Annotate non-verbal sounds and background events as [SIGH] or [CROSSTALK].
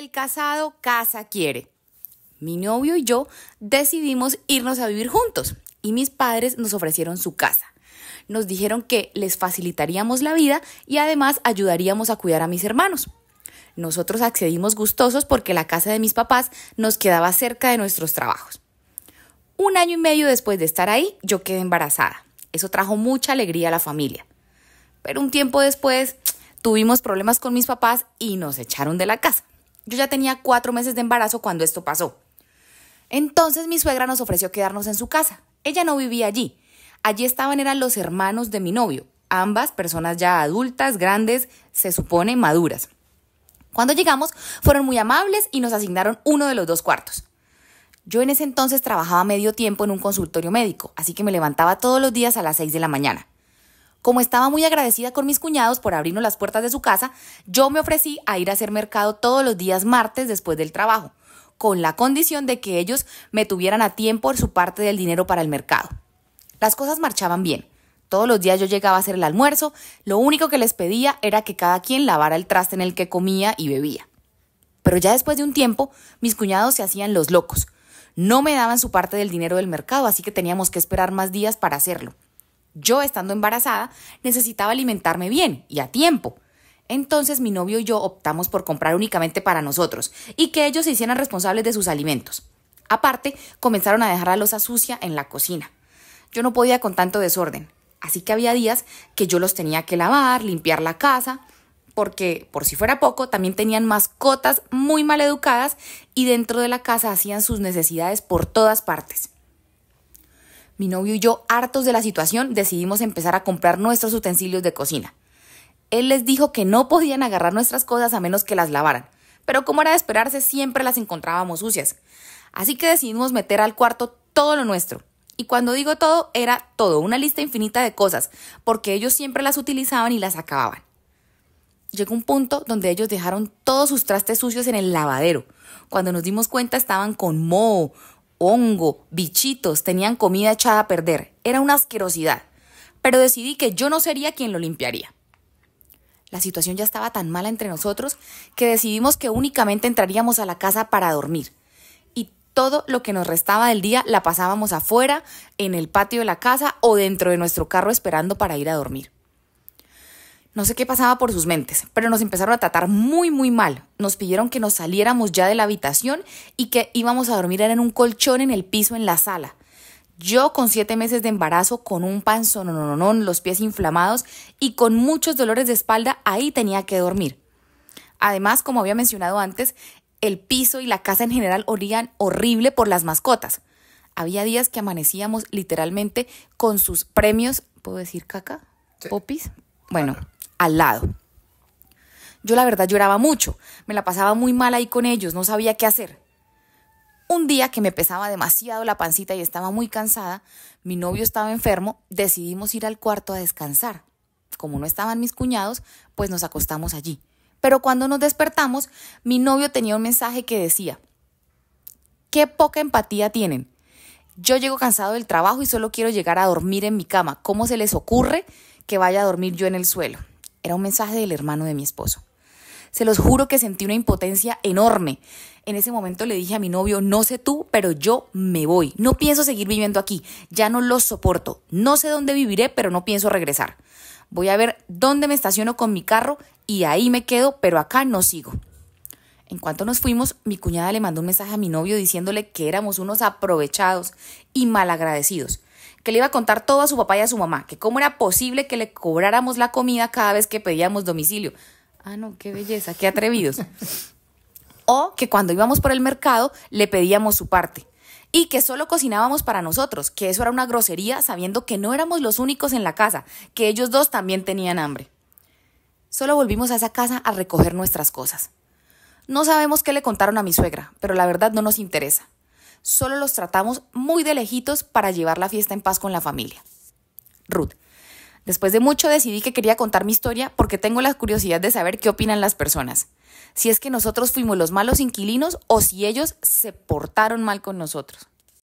el casado casa quiere. Mi novio y yo decidimos irnos a vivir juntos y mis padres nos ofrecieron su casa. Nos dijeron que les facilitaríamos la vida y además ayudaríamos a cuidar a mis hermanos. Nosotros accedimos gustosos porque la casa de mis papás nos quedaba cerca de nuestros trabajos. Un año y medio después de estar ahí, yo quedé embarazada. Eso trajo mucha alegría a la familia. Pero un tiempo después tuvimos problemas con mis papás y nos echaron de la casa. Yo ya tenía cuatro meses de embarazo cuando esto pasó. Entonces mi suegra nos ofreció quedarnos en su casa. Ella no vivía allí. Allí estaban eran los hermanos de mi novio, ambas personas ya adultas, grandes, se supone maduras. Cuando llegamos, fueron muy amables y nos asignaron uno de los dos cuartos. Yo en ese entonces trabajaba medio tiempo en un consultorio médico, así que me levantaba todos los días a las seis de la mañana. Como estaba muy agradecida con mis cuñados por abrirnos las puertas de su casa, yo me ofrecí a ir a hacer mercado todos los días martes después del trabajo, con la condición de que ellos me tuvieran a tiempo su parte del dinero para el mercado. Las cosas marchaban bien. Todos los días yo llegaba a hacer el almuerzo, lo único que les pedía era que cada quien lavara el traste en el que comía y bebía. Pero ya después de un tiempo, mis cuñados se hacían los locos. No me daban su parte del dinero del mercado, así que teníamos que esperar más días para hacerlo. Yo, estando embarazada, necesitaba alimentarme bien y a tiempo. Entonces mi novio y yo optamos por comprar únicamente para nosotros y que ellos se hicieran responsables de sus alimentos. Aparte, comenzaron a dejar la losa sucia en la cocina. Yo no podía con tanto desorden, así que había días que yo los tenía que lavar, limpiar la casa, porque por si fuera poco, también tenían mascotas muy mal educadas y dentro de la casa hacían sus necesidades por todas partes. Mi novio y yo, hartos de la situación, decidimos empezar a comprar nuestros utensilios de cocina. Él les dijo que no podían agarrar nuestras cosas a menos que las lavaran, pero como era de esperarse, siempre las encontrábamos sucias. Así que decidimos meter al cuarto todo lo nuestro. Y cuando digo todo, era todo, una lista infinita de cosas, porque ellos siempre las utilizaban y las acababan. Llegó un punto donde ellos dejaron todos sus trastes sucios en el lavadero. Cuando nos dimos cuenta estaban con moho, hongo, bichitos, tenían comida echada a perder. Era una asquerosidad. Pero decidí que yo no sería quien lo limpiaría. La situación ya estaba tan mala entre nosotros que decidimos que únicamente entraríamos a la casa para dormir. Y todo lo que nos restaba del día la pasábamos afuera, en el patio de la casa o dentro de nuestro carro esperando para ir a dormir. No sé qué pasaba por sus mentes, pero nos empezaron a tratar muy, muy mal. Nos pidieron que nos saliéramos ya de la habitación y que íbamos a dormir en un colchón en el piso en la sala. Yo con siete meses de embarazo, con un no los pies inflamados y con muchos dolores de espalda, ahí tenía que dormir. Además, como había mencionado antes, el piso y la casa en general olían horrible por las mascotas. Había días que amanecíamos literalmente con sus premios, ¿puedo decir caca? ¿Popis? Bueno al lado. Yo la verdad lloraba mucho, me la pasaba muy mal ahí con ellos, no sabía qué hacer. Un día que me pesaba demasiado la pancita y estaba muy cansada, mi novio estaba enfermo, decidimos ir al cuarto a descansar. Como no estaban mis cuñados, pues nos acostamos allí. Pero cuando nos despertamos, mi novio tenía un mensaje que decía, qué poca empatía tienen. Yo llego cansado del trabajo y solo quiero llegar a dormir en mi cama. ¿Cómo se les ocurre que vaya a dormir yo en el suelo? Era un mensaje del hermano de mi esposo. Se los juro que sentí una impotencia enorme. En ese momento le dije a mi novio, no sé tú, pero yo me voy. No pienso seguir viviendo aquí. Ya no lo soporto. No sé dónde viviré, pero no pienso regresar. Voy a ver dónde me estaciono con mi carro y ahí me quedo, pero acá no sigo. En cuanto nos fuimos, mi cuñada le mandó un mensaje a mi novio diciéndole que éramos unos aprovechados y malagradecidos, que le iba a contar todo a su papá y a su mamá, que cómo era posible que le cobráramos la comida cada vez que pedíamos domicilio. Ah, no, qué belleza, qué atrevidos. [LAUGHS] o que cuando íbamos por el mercado le pedíamos su parte. Y que solo cocinábamos para nosotros, que eso era una grosería sabiendo que no éramos los únicos en la casa, que ellos dos también tenían hambre. Solo volvimos a esa casa a recoger nuestras cosas. No sabemos qué le contaron a mi suegra, pero la verdad no nos interesa solo los tratamos muy de lejitos para llevar la fiesta en paz con la familia. Ruth. Después de mucho decidí que quería contar mi historia porque tengo la curiosidad de saber qué opinan las personas. Si es que nosotros fuimos los malos inquilinos o si ellos se portaron mal con nosotros.